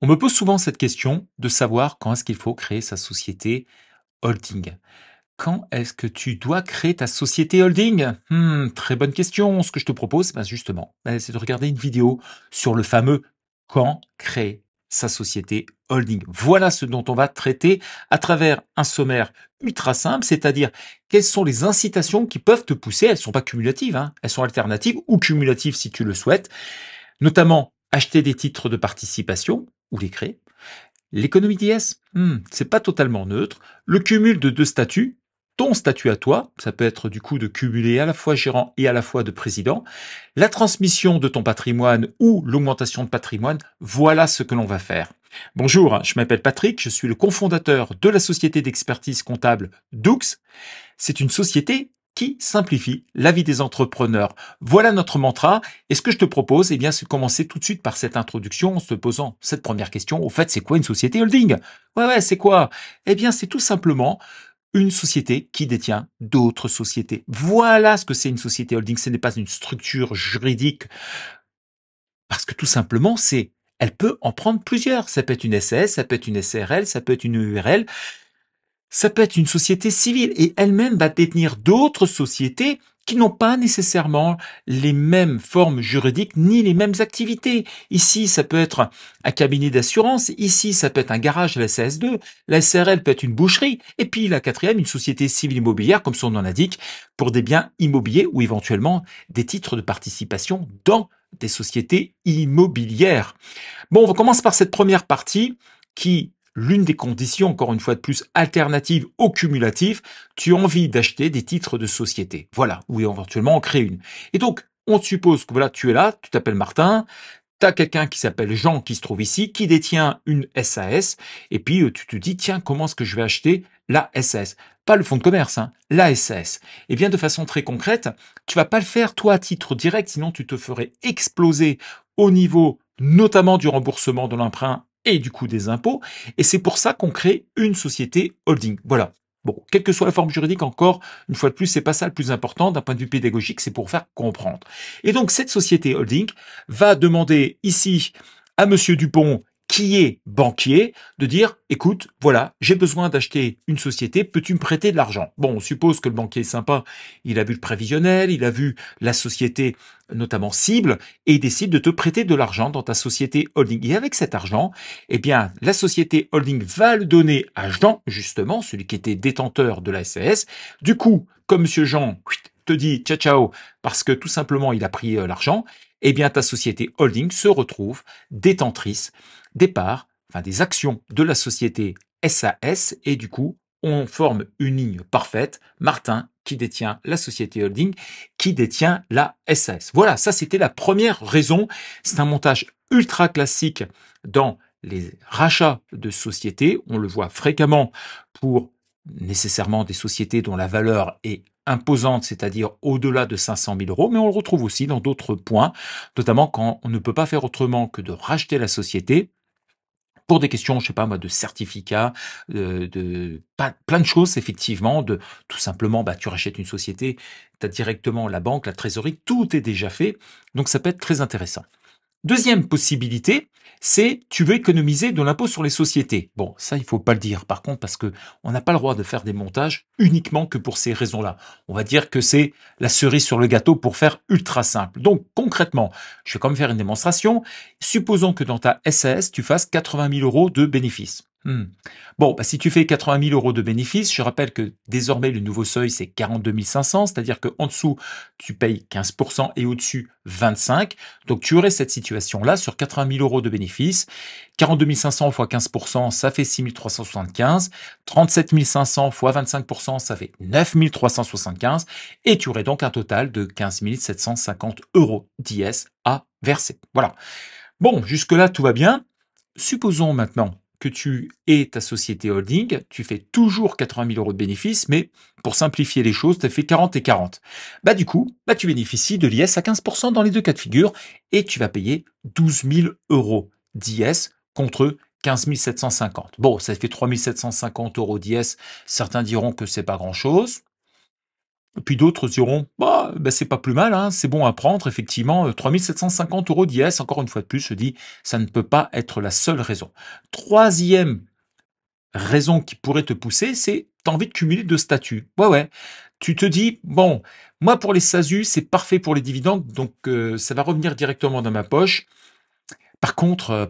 On me pose souvent cette question de savoir quand est-ce qu'il faut créer sa société holding. Quand est-ce que tu dois créer ta société holding hmm, Très bonne question. Ce que je te propose, bah, justement, bah, c'est de regarder une vidéo sur le fameux quand créer sa société holding. Voilà ce dont on va traiter à travers un sommaire ultra simple, c'est-à-dire quelles sont les incitations qui peuvent te pousser. Elles ne sont pas cumulatives, hein. elles sont alternatives ou cumulatives si tu le souhaites. Notamment acheter des titres de participation, ou les créer. L'économie d'IS, hmm, c'est pas totalement neutre. Le cumul de deux statuts, ton statut à toi, ça peut être du coup de cumuler à la fois gérant et à la fois de président, la transmission de ton patrimoine ou l'augmentation de patrimoine, voilà ce que l'on va faire. Bonjour, je m'appelle Patrick, je suis le cofondateur de la société d'expertise comptable Doux, C'est une société qui simplifie la vie des entrepreneurs. Voilà notre mantra. Et ce que je te propose, eh bien, c'est de commencer tout de suite par cette introduction en se posant cette première question. Au fait, c'est quoi une société holding? Ouais, ouais, c'est quoi? Eh bien, c'est tout simplement une société qui détient d'autres sociétés. Voilà ce que c'est une société holding. Ce n'est pas une structure juridique. Parce que tout simplement, c'est, elle peut en prendre plusieurs. Ça peut être une SS, ça peut être une SRL, ça peut être une e URL ça peut être une société civile et elle-même va détenir d'autres sociétés qui n'ont pas nécessairement les mêmes formes juridiques ni les mêmes activités. Ici, ça peut être un cabinet d'assurance, ici, ça peut être un garage de la CS2, la SRL peut être une boucherie, et puis la quatrième, une société civile immobilière, comme son nom l'indique, pour des biens immobiliers ou éventuellement des titres de participation dans des sociétés immobilières. Bon, on commence par cette première partie qui l'une des conditions, encore une fois de plus, alternative au cumulatif, tu as envie d'acheter des titres de société. Voilà, ou éventuellement on créer une. Et donc, on suppose que voilà, tu es là, tu t'appelles Martin, tu as quelqu'un qui s'appelle Jean qui se trouve ici, qui détient une SAS, et puis euh, tu te dis, tiens, comment est-ce que je vais acheter la SAS Pas le fonds de commerce, hein, la SAS. Et eh bien de façon très concrète, tu vas pas le faire toi à titre direct, sinon tu te ferais exploser au niveau notamment du remboursement de l'emprunt et du coup des impôts. Et c'est pour ça qu'on crée une société holding. Voilà. Bon, quelle que soit la forme juridique, encore une fois de plus, c'est pas ça le plus important d'un point de vue pédagogique, c'est pour faire comprendre. Et donc cette société holding va demander ici à Monsieur Dupont qui est banquier de dire écoute voilà j'ai besoin d'acheter une société peux-tu me prêter de l'argent bon on suppose que le banquier est sympa il a vu le prévisionnel il a vu la société notamment cible et il décide de te prêter de l'argent dans ta société holding et avec cet argent eh bien la société holding va le donner à Jean justement celui qui était détenteur de la SAS du coup comme monsieur Jean te dit ciao ciao parce que tout simplement il a pris euh, l'argent, et eh bien ta société holding se retrouve détentrice des parts, enfin des actions de la société SAS et du coup on forme une ligne parfaite, Martin qui détient la société holding, qui détient la SAS. Voilà, ça c'était la première raison. C'est un montage ultra classique dans les rachats de sociétés. On le voit fréquemment pour nécessairement des sociétés dont la valeur est imposante, c'est-à-dire au-delà de 500 000 euros, mais on le retrouve aussi dans d'autres points, notamment quand on ne peut pas faire autrement que de racheter la société pour des questions, je sais pas moi, de certificats, euh, de, plein de choses effectivement, de tout simplement, bah tu rachètes une société, tu as directement la banque, la trésorerie, tout est déjà fait, donc ça peut être très intéressant. Deuxième possibilité, c'est tu veux économiser de l'impôt sur les sociétés. Bon, ça il faut pas le dire par contre parce que on n'a pas le droit de faire des montages uniquement que pour ces raisons-là. On va dire que c'est la cerise sur le gâteau pour faire ultra simple. Donc concrètement, je vais quand même faire une démonstration. Supposons que dans ta SAS tu fasses 80 000 euros de bénéfices. Hmm. Bon, bah, si tu fais 80 000 euros de bénéfices, je rappelle que désormais le nouveau seuil c'est 42 500, c'est-à-dire que en dessous tu payes 15% et au-dessus 25%. Donc tu aurais cette situation-là sur 80 000 euros de bénéfices. 42 500 fois 15%, ça fait 6 375. 37 500 fois 25%, ça fait 9 375. Et tu aurais donc un total de 15 750 euros d'IS à verser. Voilà. Bon, jusque-là tout va bien. Supposons maintenant que tu es ta société holding, tu fais toujours 80 000 euros de bénéfices, mais pour simplifier les choses, tu as fait 40 et 40. Bah du coup, bah tu bénéficies de l'IS à 15% dans les deux cas de figure et tu vas payer 12 000 euros d'IS contre 15 750. Bon, ça fait 3 750 euros d'IS. Certains diront que c'est pas grand chose. Puis d'autres diront, bah, ben, c'est pas plus mal, hein, c'est bon à prendre, effectivement, 3750 euh, euros d'IS, encore une fois de plus, je dis, ça ne peut pas être la seule raison. Troisième raison qui pourrait te pousser, c'est as envie de cumuler deux statuts. Ouais, ouais. Tu te dis, bon, moi pour les SASU, c'est parfait pour les dividendes, donc euh, ça va revenir directement dans ma poche. Par contre, euh,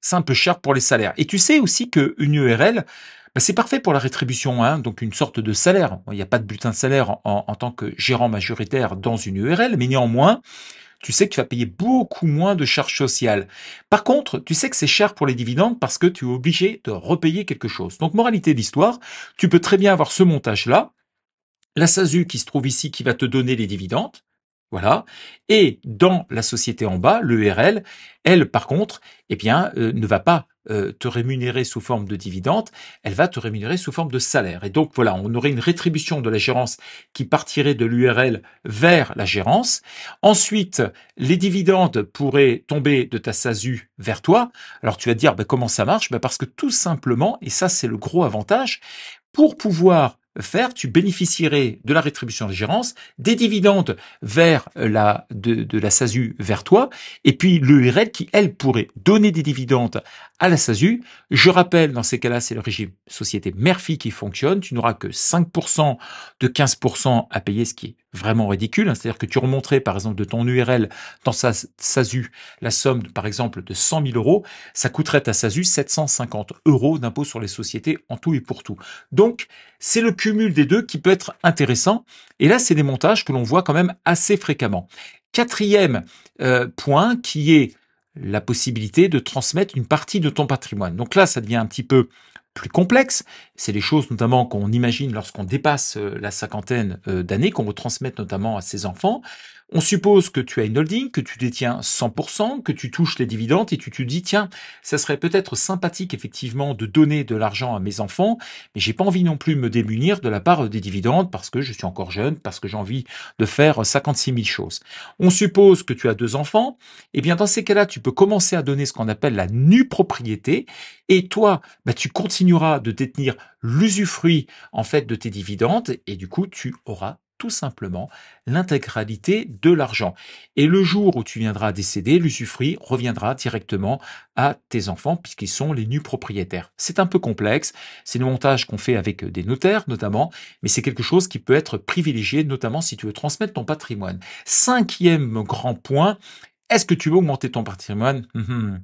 c'est un peu cher pour les salaires. Et tu sais aussi qu'une URL, e bah, c'est parfait pour la rétribution, hein, donc une sorte de salaire. Il n'y a pas de bulletin de salaire en, tant que gérant majoritaire dans une URL, mais néanmoins, tu sais que tu vas payer beaucoup moins de charges sociales. Par contre, tu sais que c'est cher pour les dividendes parce que tu es obligé de repayer quelque chose. Donc, moralité de l'histoire, tu peux très bien avoir ce montage-là, la SASU qui se trouve ici, qui va te donner les dividendes, voilà. Et dans la société en bas, l'URL, elle, par contre, eh bien, euh, ne va pas euh, te rémunérer sous forme de dividendes, elle va te rémunérer sous forme de salaire. Et donc voilà, on aurait une rétribution de la gérance qui partirait de l'URL vers la gérance. Ensuite, les dividendes pourraient tomber de ta SASU vers toi. Alors tu vas te dire, bah, comment ça marche bah, Parce que tout simplement, et ça c'est le gros avantage, pour pouvoir faire, tu bénéficierais de la rétribution de gérance, des dividendes vers euh, la de, de la SASU vers toi, et puis l'URL qui, elle, pourrait donner des dividendes à la SASU. Je rappelle, dans ces cas-là, c'est le régime société Murphy qui fonctionne. Tu n'auras que 5% de 15% à payer, ce qui est vraiment ridicule. Hein. C'est-à-dire que tu remonterais, par exemple, de ton URL dans sa SASU la somme, par exemple, de 100 000 euros, ça coûterait à SASU 750 euros d'impôt sur les sociétés en tout et pour tout. Donc, c'est le cumul des deux qui peut être intéressant. Et là, c'est des montages que l'on voit quand même assez fréquemment. Quatrième euh, point qui est la possibilité de transmettre une partie de ton patrimoine. Donc là, ça devient un petit peu plus complexes. C'est les choses notamment qu'on imagine lorsqu'on dépasse euh, la cinquantaine euh, d'années, qu'on veut transmettre notamment à ses enfants. On suppose que tu as une holding, que tu détiens 100%, que tu touches les dividendes et tu te dis, tiens, ça serait peut-être sympathique effectivement de donner de l'argent à mes enfants, mais j'ai pas envie non plus de me démunir de la part des dividendes parce que je suis encore jeune, parce que j'ai envie de faire 56 000 choses. On suppose que tu as deux enfants, et eh bien dans ces cas-là, tu peux commencer à donner ce qu'on appelle la nue propriété, et toi, bah, tu continueras de détenir l'usufruit en fait de tes dividendes, et du coup, tu auras tout simplement l'intégralité de l'argent. Et le jour où tu viendras décéder, l'usufruit reviendra directement à tes enfants puisqu'ils sont les nus propriétaires. C'est un peu complexe, c'est le montage qu'on fait avec euh, des notaires notamment, mais c'est quelque chose qui peut être privilégié, notamment si tu veux transmettre ton patrimoine. Cinquième grand point, est-ce que tu veux augmenter ton patrimoine hum, hum.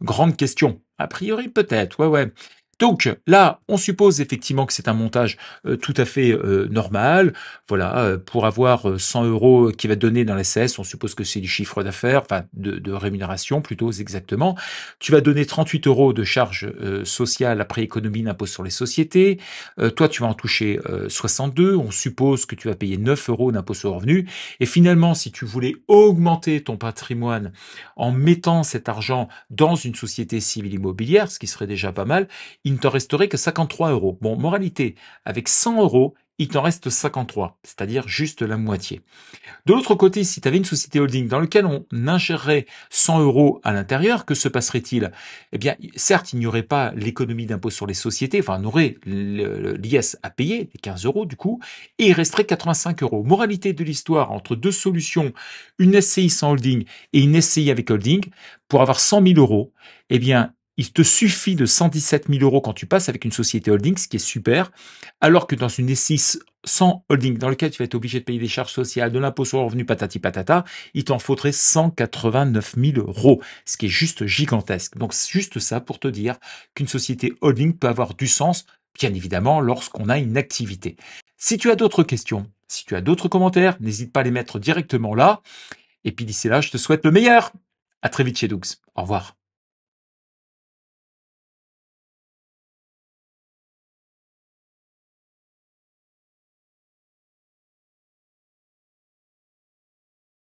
Grande question. A priori peut-être, ouais ouais. Donc là, on suppose effectivement que c'est un montage euh, tout à fait euh, normal. Voilà, euh, pour avoir 100 euros qui va donner dans la on suppose que c'est du chiffre d'affaires, enfin de, rémunération plutôt exactement. Tu vas donner 38 euros de charges sociales après économie d'impôt sur les sociétés. toi, tu vas en toucher 62. On suppose que tu vas payer 9 euros d'impôt sur le revenu. Et finalement, si tu voulais augmenter ton patrimoine en mettant cet argent dans une société civile immobilière, ce qui serait déjà pas mal, il ne t'en resterait que 53 euros. Bon, moralité, avec 100 euros, il t'en reste 53, c'est-à-dire juste la moitié. De l'autre côté, si tu avais une société holding dans laquelle on ingérerait 100 euros à l'intérieur, que se passerait-il Eh bien, certes, il n'y aurait pas l'économie d'impôt sur les sociétés, enfin, on aurait l'IS à payer, les 15 euros du coup, et il resterait 85 euros. Moralité de l'histoire, entre deux solutions, une SCI sans holding et une SCI avec holding, pour avoir 100 000 euros, eh bien, il te suffit de 117 000 euros quand tu passes avec une société holding, ce qui est super, alors que dans une S6 sans holding, dans lequel tu vas être obligé de payer des charges sociales, de l'impôt sur le revenu, patati patata, il t'en faudrait 189 000 euros, ce qui est juste gigantesque. Donc c'est juste ça pour te dire qu'une société holding peut avoir du sens, bien évidemment, lorsqu'on a une activité. Si tu as d'autres questions, si tu as d'autres commentaires, n'hésite pas à les mettre directement là. Et puis d'ici là, je te souhaite le meilleur. À très vite chez Doux. Au revoir.